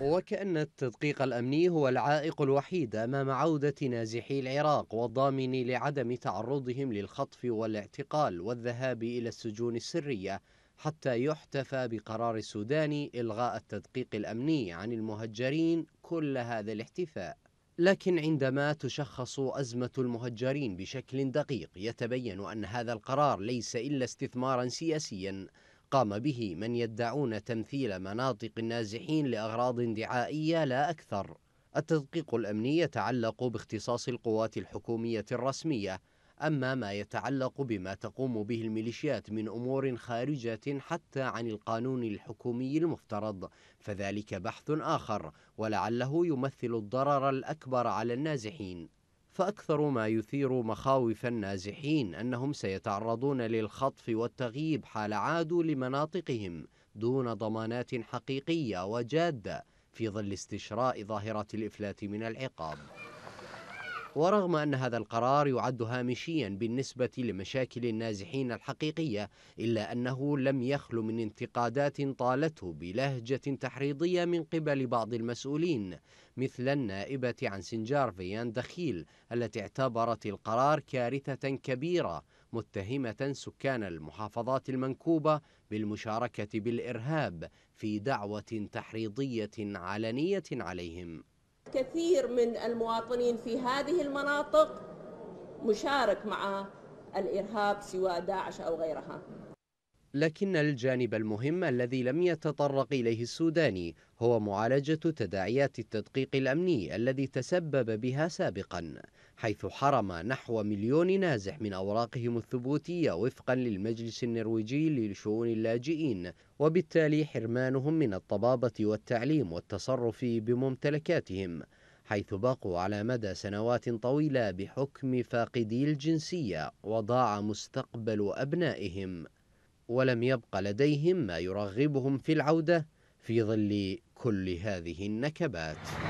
وكأن التدقيق الأمني هو العائق الوحيد أمام عودة نازحي العراق والضامن لعدم تعرضهم للخطف والاعتقال والذهاب إلى السجون السرية حتى يحتفى بقرار السوداني إلغاء التدقيق الأمني عن المهجرين كل هذا الاحتفاء لكن عندما تشخص أزمة المهجرين بشكل دقيق يتبين أن هذا القرار ليس إلا استثمارا سياسيا قام به من يدعون تمثيل مناطق النازحين لأغراض دعائية لا أكثر التدقيق الأمني يتعلق باختصاص القوات الحكومية الرسمية أما ما يتعلق بما تقوم به الميليشيات من أمور خارجة حتى عن القانون الحكومي المفترض فذلك بحث آخر ولعله يمثل الضرر الأكبر على النازحين فأكثر ما يثير مخاوف النازحين أنهم سيتعرضون للخطف والتغييب حال عادوا لمناطقهم دون ضمانات حقيقية وجادة في ظل استشراء ظاهرة الإفلات من العقاب ورغم أن هذا القرار يعد هامشيا بالنسبة لمشاكل النازحين الحقيقية إلا أنه لم يخل من انتقادات طالته بلهجة تحريضية من قبل بعض المسؤولين مثل النائبة عن سنجار فيان دخيل التي اعتبرت القرار كارثة كبيرة متهمة سكان المحافظات المنكوبة بالمشاركة بالإرهاب في دعوة تحريضية علنية عليهم كثير من المواطنين في هذه المناطق مشارك مع الإرهاب سواء داعش أو غيرها لكن الجانب المهم الذي لم يتطرق إليه السوداني هو معالجة تداعيات التدقيق الأمني الذي تسبب بها سابقا حيث حرم نحو مليون نازح من أوراقهم الثبوتية وفقا للمجلس النرويجي لشؤون اللاجئين وبالتالي حرمانهم من الطبابة والتعليم والتصرف بممتلكاتهم حيث بقوا على مدى سنوات طويلة بحكم فاقدي الجنسية وضاع مستقبل أبنائهم ولم يبق لديهم ما يرغبهم في العودة في ظل كل هذه النكبات